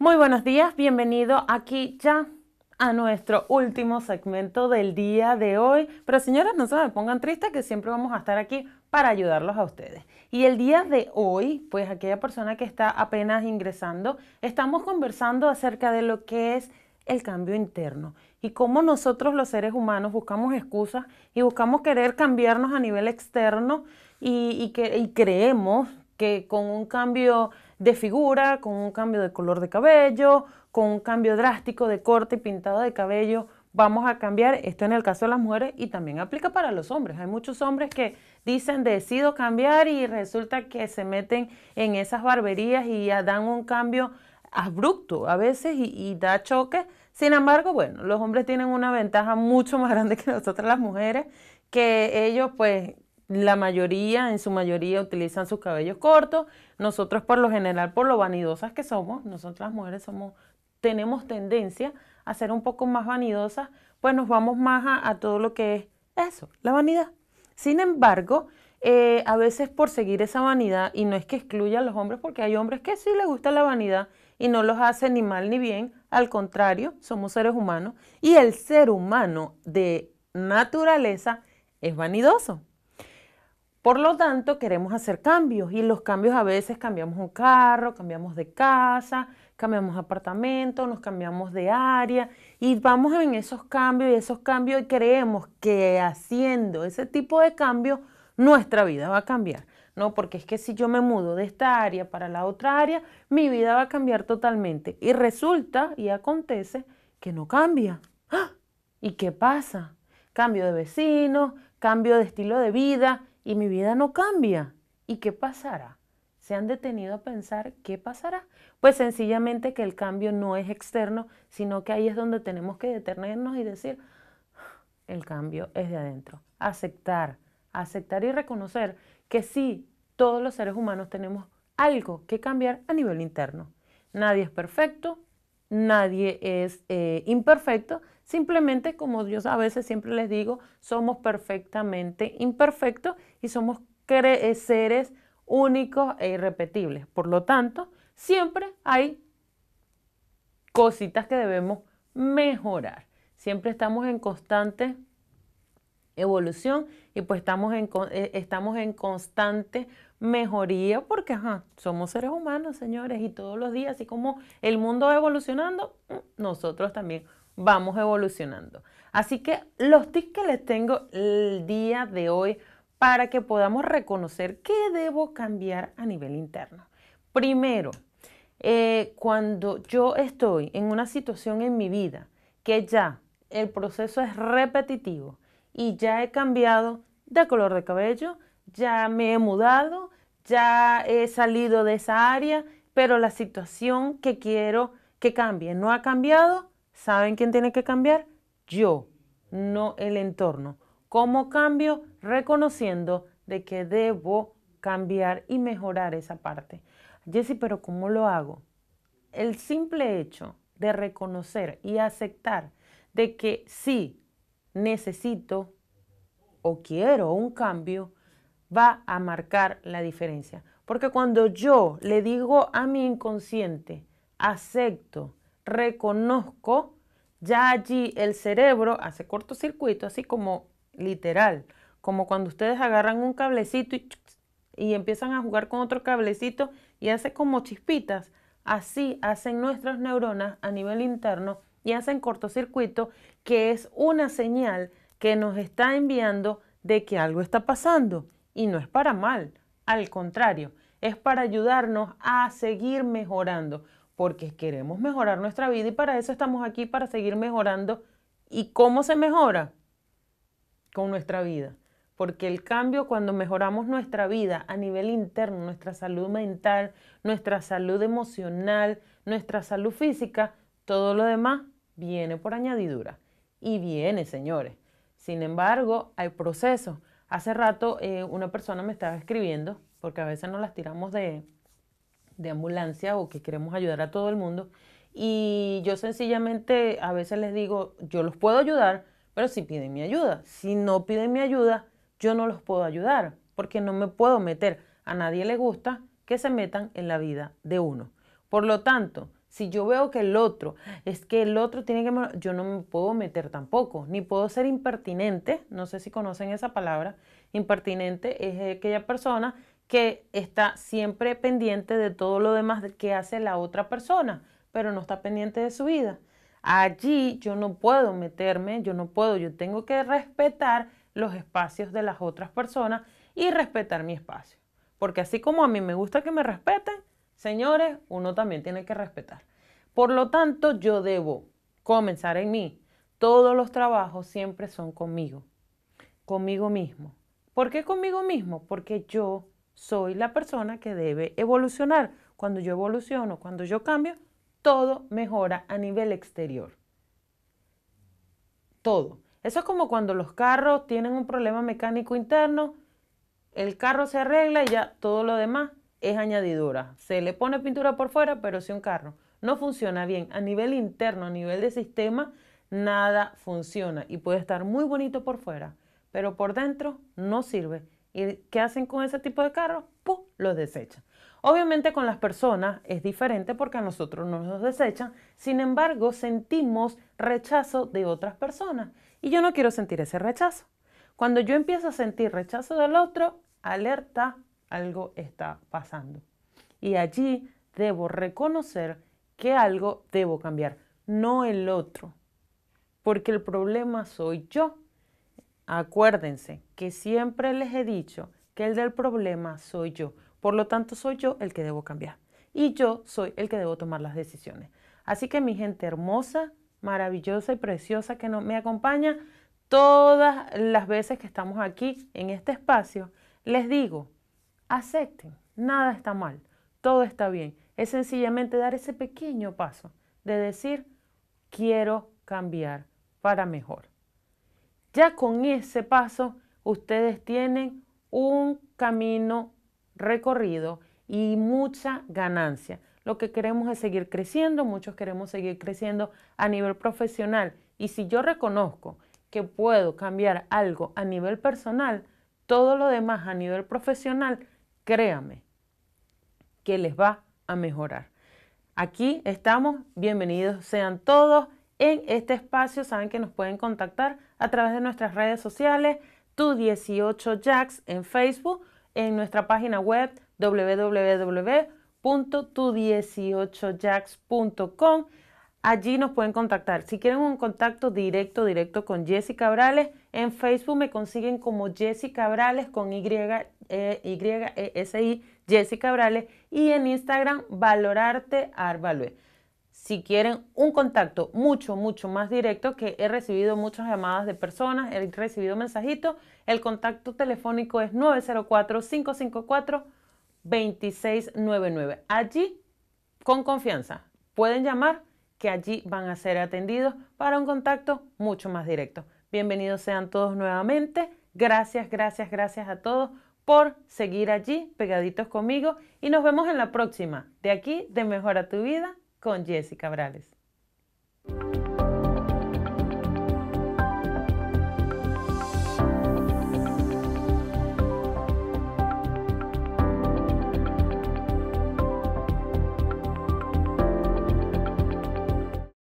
Muy buenos días, bienvenido aquí ya a nuestro último segmento del día de hoy. Pero señoras, no se me pongan tristes que siempre vamos a estar aquí para ayudarlos a ustedes. Y el día de hoy, pues aquella persona que está apenas ingresando, estamos conversando acerca de lo que es el cambio interno y cómo nosotros los seres humanos buscamos excusas y buscamos querer cambiarnos a nivel externo y, que, y creemos que con un cambio de figura, con un cambio de color de cabello, con un cambio drástico de corte y pintado de cabello, vamos a cambiar. Esto en el caso de las mujeres y también aplica para los hombres. Hay muchos hombres que dicen decido cambiar y resulta que se meten en esas barberías y ya dan un cambio abrupto a veces y, da choque. Sin embargo, bueno, los hombres tienen una ventaja mucho más grande que nosotras las mujeres, que ellos pues la mayoría, en su mayoría, utilizan sus cabellos cortos. Nosotros, por lo general, por lo vanidosas que somos, nosotras las mujeres somos, tenemos tendencia a ser un poco más vanidosas, pues nos vamos más a, todo lo que es eso, la vanidad. Sin embargo, eh, a veces por seguir esa vanidad, y no es que excluya a los hombres, porque hay hombres que sí les gusta la vanidad y no los hace ni mal ni bien, al contrario, somos seres humanos, y el ser humano de naturaleza es vanidoso. Por lo tanto, queremos hacer cambios y los cambios a veces cambiamos un carro, cambiamos de casa, cambiamos apartamento, nos cambiamos de área y vamos en esos cambios y esos cambios y creemos que haciendo ese tipo de cambios nuestra vida va a cambiar. No, porque es que si yo me mudo de esta área para la otra área, mi vida va a cambiar totalmente. Y resulta y acontece que no cambia. ¡Ah! ¿Y qué pasa? Cambio de vecinos, cambio de estilo de vida y mi vida no cambia. ¿Y qué pasará? ¿Se han detenido a pensar qué pasará? Pues sencillamente que el cambio no es externo, sino que ahí es donde tenemos que detenernos y decir, el cambio es de adentro. Aceptar, aceptar y reconocer que sí, todos los seres humanos tenemos algo que cambiar a nivel interno. Nadie es perfecto, nadie es eh, imperfecto, Simplemente, como yo a veces siempre les digo, somos perfectamente imperfectos y somos eh, seres únicos e irrepetibles. Por lo tanto, siempre hay cositas que debemos mejorar. Siempre estamos en constante evolución y pues estamos en, eh, estamos en constante mejoría porque somos seres humanos, señores, y todos los días, así como el mundo va evolucionando, mm, nosotros también vamos evolucionando. Así que los tips que les tengo el día de hoy para que podamos reconocer qué debo cambiar a nivel interno. Primero, eh, cuando yo estoy en una situación en mi vida que ya el proceso es repetitivo y ya he cambiado de color de cabello, ya me he mudado, ya he salido de esa área, pero la situación que quiero que cambie no ha cambiado, ¿Saben quién tiene que cambiar? Yo, no el entorno. ¿Cómo cambio? Reconociendo de que debo cambiar y mejorar esa parte. Jessie, pero ¿cómo lo hago? El simple hecho de reconocer y aceptar de que sí necesito o quiero un cambio va a marcar la diferencia. Porque cuando yo le digo a mi inconsciente, acepto reconozco, ya allí el cerebro hace cortocircuito, así como literal, como cuando ustedes agarran un cablecito y, empiezan a jugar con otro cablecito y hace como chispitas. Así hacen nuestras neuronas a nivel interno y hacen cortocircuito, que es una señal que nos está enviando de que algo está pasando. Y no es para mal, al contrario, es para ayudarnos a seguir mejorando porque queremos mejorar nuestra vida y para eso estamos aquí, para seguir mejorando. ¿Y cómo se mejora? Con nuestra vida. Porque el cambio cuando mejoramos nuestra vida a nivel interno, nuestra salud mental, nuestra salud emocional, nuestra salud física, todo lo demás viene por añadidura. Y viene, señores. Sin embargo, hay procesos. Hace rato eh, una persona me estaba escribiendo, porque a veces nos las tiramos de, de ambulancia o que queremos ayudar a todo el mundo. Y yo sencillamente a veces les digo, yo los puedo ayudar, pero si piden mi ayuda. Si no piden mi ayuda, yo no los puedo ayudar, porque no me puedo meter. A nadie le gusta que se metan en la vida de uno. Por lo tanto, si yo veo que el otro, es que el otro tiene que... Yo no me puedo meter tampoco, ni puedo ser impertinente, no sé si conocen esa palabra, impertinente es aquella persona que está siempre pendiente de todo lo demás que hace la otra persona, pero no está pendiente de su vida. Allí yo no puedo meterme, yo no puedo, yo tengo que respetar los espacios de las otras personas y respetar mi espacio. Porque así como a mí me gusta que me respeten, señores, uno también tiene que respetar. Por lo tanto, yo debo comenzar en mí. Todos los trabajos siempre son conmigo, conmigo mismo. ¿Por qué conmigo mismo? Porque yo soy la persona que debe evolucionar. Cuando yo evoluciono, cuando yo cambio, todo mejora a nivel exterior. Todo. Eso es como cuando los carros tienen un problema mecánico interno, el carro se arregla y ya todo lo demás es añadidura. Se le pone pintura por fuera, pero si un carro no funciona bien a nivel interno, a nivel de sistema, nada funciona y puede estar muy bonito por fuera, pero por dentro no sirve ¿Y qué hacen con ese tipo de carros? ¡Pum! Los desechan. Obviamente con las personas es diferente porque a nosotros no nos desechan, sin embargo sentimos rechazo de otras personas y yo no quiero sentir ese rechazo. Cuando yo empiezo a sentir rechazo del otro, alerta, algo está pasando. Y allí debo reconocer que algo debo cambiar, no el otro, porque el problema soy yo. Acuérdense que siempre les he dicho que el del problema soy yo. Por lo tanto, soy yo el que debo cambiar. Y yo soy el que debo tomar las decisiones. Así que mi gente hermosa, maravillosa y preciosa que me acompaña todas las veces que estamos aquí en este espacio, les digo, acepten, nada está mal, todo está bien. Es sencillamente dar ese pequeño paso de decir, quiero cambiar para mejor. Ya con ese paso ustedes tienen un camino recorrido y mucha ganancia. Lo que queremos es seguir creciendo, muchos queremos seguir creciendo a nivel profesional. Y si yo reconozco que puedo cambiar algo a nivel personal, todo lo demás a nivel profesional, créame que les va a mejorar. Aquí estamos, bienvenidos sean todos en este espacio saben que nos pueden contactar a través de nuestras redes sociales, tu 18 jacks en Facebook, en nuestra página web www.tu18jax.com. Allí nos pueden contactar. Si quieren un contacto directo, directo con Jessy Cabrales, en Facebook me consiguen como Jessy Cabrales con eh, Y, -E S, I, Cabrales. Y en Instagram, valorarte Arbalue si quieren un contacto mucho, mucho más directo, que he recibido muchas llamadas de personas, he recibido mensajitos, el contacto telefónico es 904-554-2699. Allí, con confianza, pueden llamar que allí van a ser atendidos para un contacto mucho más directo. Bienvenidos sean todos nuevamente. Gracias, gracias, gracias a todos por seguir allí pegaditos conmigo y nos vemos en la próxima de aquí de Mejora tu Vida con Jessica Brales.